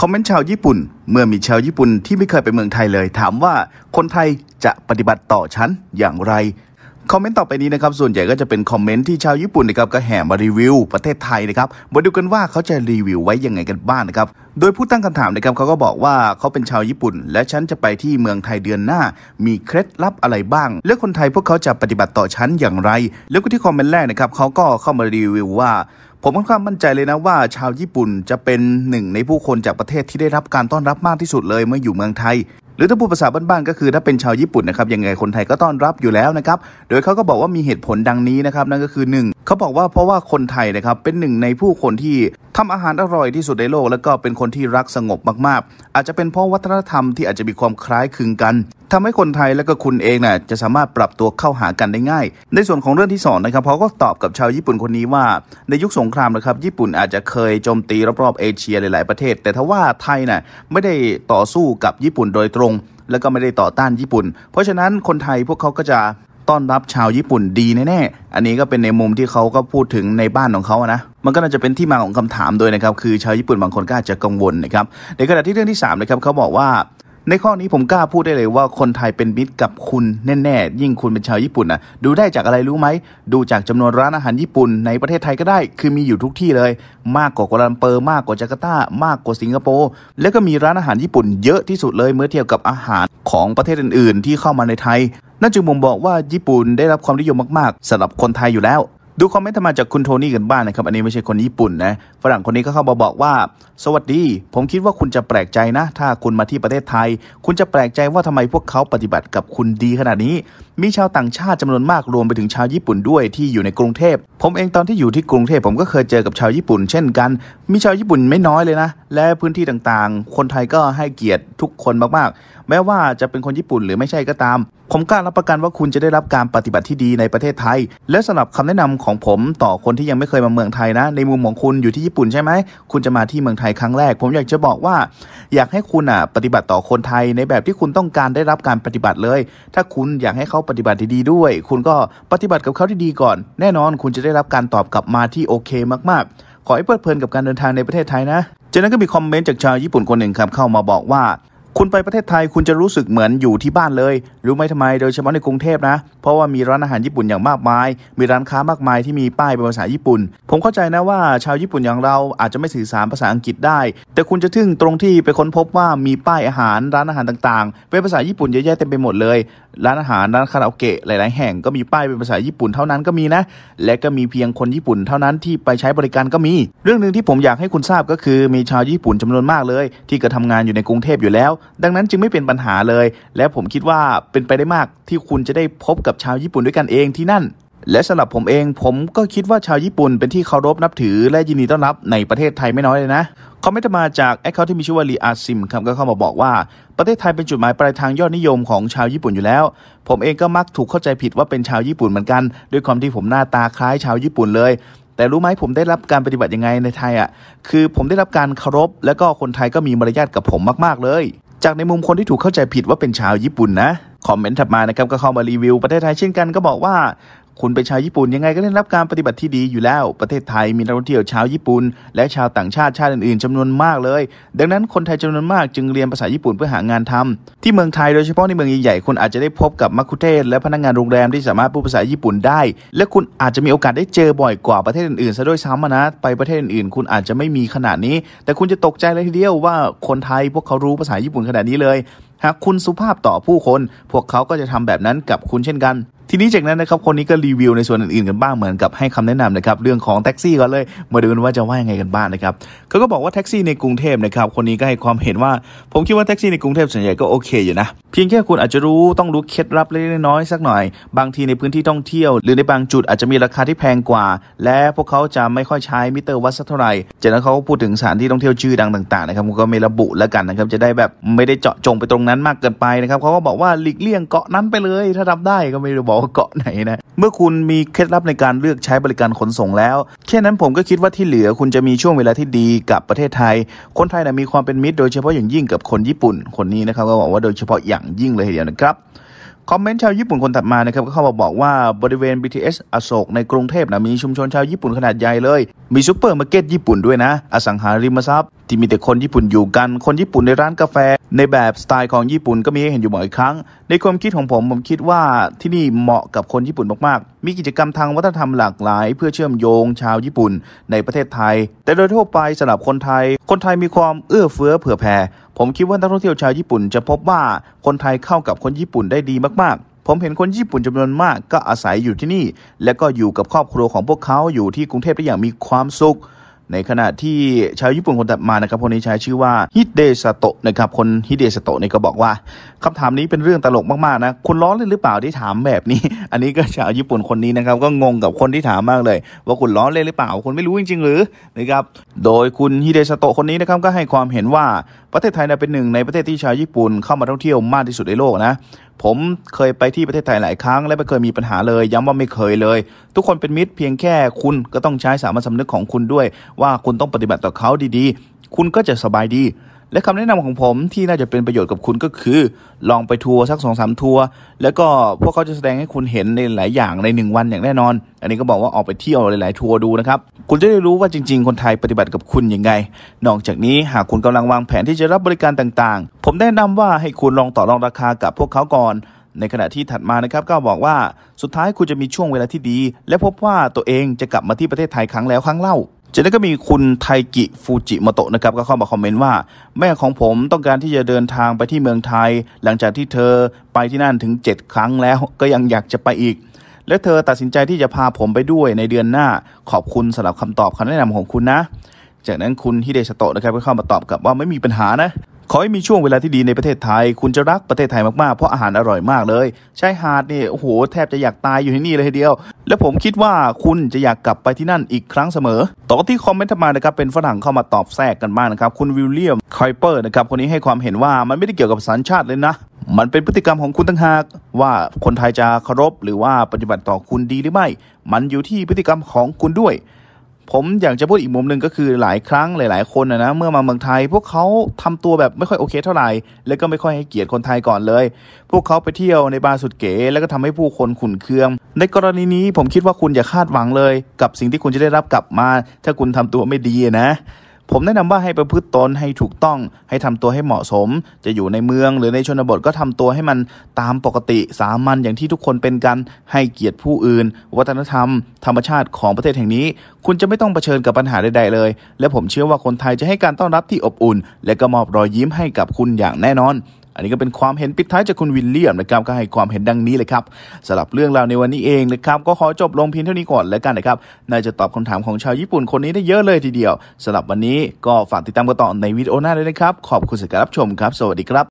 คอมเมนต์ชาวญี่ปุ่น เมื่อมีชาวญี่ปุ่นที่ไม่เคยไปเมืองไทยเลย ถามว่าคนไทยจะปฏิบัติต่อฉันอย่างไร คอมเมนต์ต่อไปนี้นะครับส่วนใหญ่ก็จะเป็นคอมเมนต์ที่ชาวญี่ปุ่นนะครับก็แห่มารีวิวประเทศไทยนะครับมาดูกันว่าเขาจะรีวิวไว้ยังไงกันบ้างนนะครับ โดยผู้ตั้งคำถามนะครับเขาก็บอกว่าเขาเป็นชาวญี่ปุ่น และฉันจะไปที่เมืองไทยเดือนหน้า มีเคล็ดลับอะไรบ้าง และคนไทยพวกเขาจะปฏิบัติต่อฉันอย่างไร แล้วก็ที่คอมเมนต์แรกนะครับเขาก็เข้ามารีวิวว่าผมค่อนข้างมั่นใจเลยนะว่า ชาวญี่ปุ่นจะเป็นหนึ่งในผู้คนจากประเทศที่ได้รับการต้อนรับมากที่สุดเลยเมื่ออยู่เมืองไทย หรือถ้าพูดภาษาบ้านๆก็คือถ้าเป็นชาวญี่ปุ่นนะครับยังไงคนไทยก็ต้อนรับอยู่แล้วนะครับโดยเขาก็บอกว่ามีเหตุผลดังนี้นะครับนั่นก็คือ 1เขาบอกว่าเพราะว่าคนไทยนะครับเป็นหนึ่งในผู้คนที่ทำอาหารอร่อยที่สุดในโลก แล้วก็เป็นคนที่รักสงบมากๆ อาจจะเป็นเพราะวัฒนธรรมที่อาจจะมีความคล้ายคลึงกัน ทำให้คนไทยและก็คุณเองนะ่ะจะสามารถปรับตัวเข้าหากันได้ง่าย ในส่วนของเรื่องที่สองนะครับเขาก็ตอบกับชาวญี่ปุ่นคนนี้ว่า ในยุคสงครามนะครับญี่ปุ่นอาจจะเคยโจมตีรอบๆเอเชียหลาย ๆประเทศ แต่ทว่าไทยนะ่ะไม่ได้ต่อสู้กับญี่ปุ่นโดยตรงแล้วก็ไม่ได้ต่อต้านญี่ปุ่น เพราะฉะนั้นคนไทยพวกเขาก็จะต้อนรับชาวญี่ปุ่นดีแน่ๆ อันนี้ก็เป็นในมุมที่เขาก็พูดถึงในบ้านของเขานะ มันก็น่าจะเป็นที่มาของคำถามด้วยนะครับ คือชาวญี่ปุ่นบางคนก็อาจจะกังวลนะครับ ในขณะที่เรื่องที่3นะครับเขาบอกว่าในข้อนี้ผมกล้าพูดได้เลยว่าคนไทยเป็นมิตรกับคุณแน่ๆยิ่งคุณเป็นชาวญี่ปุ่นนะดูได้จากอะไรรู้ไหมดูจากจำนวนร้านอาหารญี่ปุ่นในประเทศไทยก็ได้ คือมีอยู่ทุกที่เลย มากกว่ากรุงเปอร์มากกว่าจาการ์ตามากกว่าสิงคโปร์และก็มีร้านอาหารญี่ปุ่นเยอะที่สุดเลยเมื่อเทียบกับอาหารของประเทศอื่นๆ ที่เข้ามาในไทยนั่นจึงบ่งบอกว่าญี่ปุ่นได้รับความนิยมมากๆสำหรับคนไทยอยู่แล้วดูคอมเมนต์มาจากคุณโทนี่กันบ้างนนะครับ อันนี้ไม่ใช่คนญี่ปุ่นนะฝรั่งคนนี้ก็เข้ามาบอกว่า สวัสดี ผมคิดว่าคุณจะแปลกใจนะ ถ้าคุณมาที่ประเทศไทย คุณจะแปลกใจว่าทำไมพวกเขาปฏิบัติกับคุณดีขนาดนี้ มีชาวต่างชาติจำนวนมากรวมไปถึงชาวญี่ปุ่นด้วยที่อยู่ในกรุงเทพผมเองตอนที่อยู่ที่กรุงเทพผมก็เคยเจอกับชาวญี่ปุ่น เช่นกัน มีชาวญี่ปุ่นไม่น้อยเลยนะและพื้นที่ต่างๆ คนไทยก็ให้เกียรติทุกคนมากๆ แม้ว่าจะเป็นคนญี่ปุ่นหรือไม่ใช่ก็ตามผมกล้ารับประกันว่าคุณจะได้รับการปฏิบัติที่ดีในประเทศไทย และสำหรับคำแนะนำของผมต่อคนที่ยังไม่เคยมาเมืองไทยนะ ในมุมของคุณอยู่ที่ญี่ปุ่นใช่ไหมคุณจะมาที่เมืองไทยครั้งแรก ผมอยากจะบอกว่า อยากให้คุณอ่ะปฏิบัติต่อคนไทย ในแบบที่คุณต้องการได้รับการปฏิบัติเลย ถ้าคุณอยากให้เขาปฏิบัติดีด้วย คุณก็ปฏิบัติกับเขาที่ดีก่อน แน่นอนคุณจะได้รับการตอบกลับมาที่โอเค มากๆขอให้เพลิดเพลินกับการเดินทางในประเทศไทยนะจากนั้นก็มีคอมเมนต์จากชาวญี่ปุ่นคนหนึ่งครับเข้ามาบอกว่าคุณไปประเทศไทยคุณจะรู้สึกเหมือนอยู่ที่บ้านเลยรู้ไหมทำไมโดยเฉพาะในกรุงเทพนะ เพราะว่ามีร้านอาหารญี่ปุ่นอย่างมากมาย มีร้านค้ามากมายที่มีป้ายเป็นภาษาญี่ปุ่น ผมเข้าใจนะว่าชาวญี่ปุ่นอย่างเราอาจจะไม่สื่อสารภาษาอังกฤษได้ แต่คุณจะทึ่งตรงที่ไปค้นพบว่ามีป้ายอาหารร้านอาหารต่างๆเป็นภาษาญี่ปุ่นเยอะแยะเต็มไปหมดเลยร้านอาหารร้านคาราโอเกะ หลาย ๆแห่งก็มีป้ายเป็นภาษาญี่ปุ่นเท่านั้นก็มีนะและก็มีเพียงคนญี่ปุ่นเท่านั้นที่ไปใช้บริการก็มี เรื่องหนึ่งที่ผมอยากให้คุณทราบก็คือมีชาวญี่ปุ่นจำนวนมากเลย ที่ก็ทำงานอยู่ในกรุงเทพอยู่แล้ว ดังนั้นจึงไม่เป็นปัญหาเลย และผมคิดว่าเป็นไปได้มากที่คุณจะได้พบกับชาวญี่ปุ่นด้วยกันเองที่นั่นและสำหรับผมเองผมก็คิดว่าชาวญี่ปุ่นเป็นที่เคารพนับถือและยินดีต้อนรับในประเทศไทยไม่น้อยเลยนะ คอมเมนต์มาจากแอคเคาท์ที่มีชื่อว่ารีอาซิมครับก็เข้ามาบอกว่าประเทศไทยเป็นจุดหมายปลายทางยอดนิยมของชาวญี่ปุ่นอยู่แล้ว ผมเองก็มักถูกเข้าใจผิดว่าเป็นชาวญี่ปุ่นเหมือนกัน ด้วยความที่ผมหน้าตาคล้ายชาวญี่ปุ่นเลย แต่รู้ไหมผมได้รับการปฏิบัติยังไงในไทยอ่ะคือผมได้รับการเคารพและก็คนไทยก็มีมารยาทกับผมมากๆเลย จากในมุมคนที่ถูกเข้าใจผิดว่าเป็นชาวญี่ปุ่นนะคอมเมนต์ถัดมานะครับก็เข้ามารีวิวประเทศไทยเช่นกัน ก็บอกว่าคุณเป็นชาวญี่ปุ่นยังไงก็ได้รับการปฏิบัติที่ดีอยู่แล้ว ประเทศไทยมีนักท่องเที่ยวชาวญี่ปุ่นและชาวต่างชาติชาติอื่นๆ จำนวนมากเลย ดังนั้นคนไทยจำนวนมากจึงเรียนภาษาญี่ปุ่นเพื่อหางานทำ ที่เมืองไทย โดยเฉพาะในเมืองใหญ่ๆคุณอาจจะได้พบกับมัคคุเทศและพนักงานโรงแรมที่สามารถพูดภาษาญี่ปุ่นได้ และคุณอาจจะมีโอกาสได้เจอบ่อยกว่าประเทศอื่นๆซะด้วยซ้ำนะไปประเทศอื่นๆ คุณอาจจะไม่มีขนาดนี้ แต่คุณจะตกใจเลยทีเดียวว่า คนไทยพวกเขารู้ภาษาญี่ปุ่นขนาดนี้เลยหากคุณสุภาพต่อผู้คน พวกเขาก็จะทำแบบนั้นกับคุณเช่นกันทีนี้จากนั้นนะครับคนนี้ก็รีวิวในส่วนอื่นๆกันบ้างเหมือนกับให้คำแนะนำนะครับเรื่องของแท็กซี่ก่อนเลย มาดูกันว่าจะว่ายังไงกันบ้างนะครับเขาก็บอกว่าแท็กซี่ในกรุงเทพนะครับคนนี้ก็ให้ความเห็นว่าผมคิดว่าแท็กซี่ในกรุงเทพส่วนใหญ่ก็โอเคอยู่นะพียงแค่คุณอาจจะรู้ต้องรู้เคล็ดลับเล็กน้อยสักหน่อย บางทีในพื้นที่ท่องเที่ยวหรือในบางจุดอาจจะมีราคาที่แพงกว่าและพวกเขาจะไม่ค่อยใช้มิเตอร์วัดสักเท่าไหร่จากนั้นเขาพูดถึงสถานที่ท่องเที่ยวชื่อดังต่างๆนะครับก็ไม่ระบุแล้วกันนะครับจะได้แบบไม่ได้เจาะจงไปตรงนั้นมาก เกินไปนะครับเขาก็บอกว่าหลีกเลี่ยงเกาะนั้นไปเลยถ้าทบได้ก็ไม่ได้บอกว่าเกาะไหนนะเมื่อคุณมีเคล็ดลับในการเลือกใช้บริการขนส่งแล้วแค่นั้นผมก็คิดว่าที่เหลือคุณจะมีช่วงเวลาที่ดีกับประเทศไทย คนไทยนะมีความเป็นมิตรโดยเฉพาะอย่างยิ่งกับคนญี่ปุ่นคนนี้นะครับก็บอกว่าโดยเฉพาะอย่างยิ่งเลยทีเดียวนะครับ คอมเมนต์ชาวญี่ปุ่นคนถัดมานะครับก็เข้ามาบอกว่าบริเวณ BTS อโศกในกรุงเทพนะมีชุมชนชาวญี่ปุ่นขนาดใหญ่เลย มีซูเปอร์มาร์เก็ตญี่ปุ่นด้วยนะ อสังหาริมทรัพย์ที่มีแต่คนญี่ปุ่นอยู่กัน คนญี่ปุ่นในร้านกาแฟ ในแบบสไตล์ของญี่ปุ่นก็มีให้เห็นอยู่บ่อยครั้ง ในความคิดของผมผมคิดว่าที่นี่เหมาะกับคนญี่ปุ่นมาก ๆ มีกิจกรรมทางวัฒนธรรมหลากหลาย เพื่อเชื่อมโยงชาวญี่ปุ่นในประเทศไทย แต่โดยทั่วไปสำหรับคนไทย คนไทยมีความเอื้อเฟื้อเผื่อแผ่ ผมคิดว่านักท่องเที่ยวชาวญี่ปุ่นจะพบว่า คนไทยเข้ากับคนญี่ปุ่นได้ดีมาก ๆ ผมเห็นคนญี่ปุ่นจำนวนมาก ก็อาศัยอยู่ที่นี่ และก็อยู่กับครอบครัวของพวกเขาอยู่ที่กรุงเทพได้อย่างมีความสุขในขณะที่ชาวญี่ปุ่นคนถัดมานะครับคนนี้ใช้ชื่อว่าฮิเดสโตะนะครับคนฮิเดสโตะนี่ก็บอกว่า คำถามนี้เป็นเรื่องตลกมากๆนะคุณล้อเล่นหรือเปล่าที่ถามแบบนี้ อันนี้ก็ชาวญี่ปุ่นคนนี้นะครับก็งงกับคนที่ถามมากเลย ว่าคุณล้อเล่นหรือเปล่าคุณไม่รู้จริงๆหรือนะครับโดยคุณฮิเดสโตะคนนี้นะครับก็ให้ความเห็นว่าประเทศไทยเป็นหนึ่งในประเทศที่ชาวญี่ปุ่นเข้ามาท่องเที่ยวมากที่สุดในโลกนะผมเคยไปที่ประเทศไทยหลายครั้ง และไม่เคยมีปัญหาเลย ย้ำว่าไม่เคยเลย ทุกคนเป็นมิตรเพียงแค่คุณก็ต้องใช้สามัญสำนึกของคุณด้วย ว่าคุณต้องปฏิบัติต่อเขาดีๆ คุณก็จะสบายดีและคำแนะนำของผมที่น่าจะเป็นประโยชน์กับคุณก็คือลองไปทัวร์สักสองสามทัวร์แล้วก็พวกเขาจะแสดงให้คุณเห็นในหลายอย่างในหนึ่งวันอย่างแน่นอน อันนี้ก็บอกว่าออกไปเที่ยวหลายๆทัวร์ดูนะครับคุณจะได้รู้ว่าจริง ๆ คนไทยปฏิบัติกับคุณยังไงนอกจากนี้หากคุณกำลังวางแผนที่จะรับบริการต่างๆ ผมแนะนำว่าให้คุณลองต่อรองราคากับพวกเขาก่อนในขณะที่ถัดมานะครับก็บอกว่าสุดท้ายคุณจะมีช่วงเวลาที่ดี และพบว่าตัวเองจะกลับมาที่ประเทศไทยครั้งแล้วครั้งเล่าจากนั้นก็มีคุณไทกิฟูจิโมโตะนะครับก็เข้ามาคอมเมนต์ว่าแม่ของผมต้องการที่จะเดินทางไปที่เมืองไทยหลังจากที่เธอไปที่นั่นถึง 7 ครั้งแล้วก็ยังอยากจะไปอีก และเธอตัดสินใจที่จะพาผมไปด้วยในเดือนหน้าขอบคุณสำหรับคำตอบคำแนะนำของคุณนะ จากนั้นคุณฮิเดชโตะนะครับก็เข้ามาตอบกลับว่าไม่มีปัญหานะขอให้มีช่วงเวลาที่ดีในประเทศไทย คุณจะรักประเทศไทยมากๆ เพราะอาหารอร่อยมากเลยชายหาดนี่โอ้โหแทบจะอยากตายอยู่ที่นี่เลยทีเดียว และผมคิดว่าคุณจะอยากกลับไปที่นั่นอีกครั้งเสมอ ต่อที่คอมเมนต์มานะครับเป็นฝรั่งเข้ามาตอบแทรกกันมากนะครับคุณวิลเลียมคอยเปอร์นะครับคนนี้ให้ความเห็นว่ามันไม่ได้เกี่ยวกับสัญชาติเลยนะ มันเป็นพฤติกรรมของคุณตั้งหากว่าคนไทยจะเคารพหรือว่าปฏิบัติต่อคุณดีหรือไม่ มันอยู่ที่พฤติกรรมของคุณด้วยผมอยากจะพูดอีกมุมหนึ่งก็คือหลายครั้งหลายๆคนนะเมื่อมาเมืองไทย พวกเขาทำตัวแบบไม่ค่อยโอเคเท่าไหร่แล้วก็ไม่ค่อยให้เกียรติคนไทยก่อนเลย พวกเขาไปเที่ยวในบาร์สุดเก๋แล้วก็ทำให้ผู้คนขุนเคือง ในกรณีนี้ผมคิดว่าคุณอย่าคาดหวังเลย กับสิ่งที่คุณจะได้รับกลับมา ถ้าคุณทำตัวไม่ดีนะผมแนะนำว่าให้ประพฤติตนให้ถูกต้องให้ทำตัวให้เหมาะสม จะอยู่ในเมืองหรือในชนบทก็ทำตัวให้มันตามปกติสามัญอย่างที่ทุกคนเป็นกันให้เกียรติผู้อื่น วัฒนธรรม ธรรมชาติของประเทศแห่งนี้ คุณจะไม่ต้องเผชิญกับปัญหาใดๆเลย และผมเชื่อว่าคนไทยจะให้การต้อนรับที่อบอุ่น และก็มอบรอยยิ้มให้กับคุณอย่างแน่นอนอันนี้ก็เป็นความเห็นปิดท้ายจากคุณวิลเลียมนะครับก็ให้ความเห็นดังนี้เลยครับสำหรับเรื่องราวในวันนี้เองนะครับ ก็ขอจบลงเพียงเท่านี้ก่อนแล้วกันนะครับน่าจะตอบคำถามของชาวญี่ปุ่นคนนี้ได้เยอะเลยทีเดียวสำหรับวันนี้ก็ฝากติดตามกันต่อในวิดีโอหน้าด้ยนะครับขอบคุณสำหรับรับชมครับสวัสดีครับ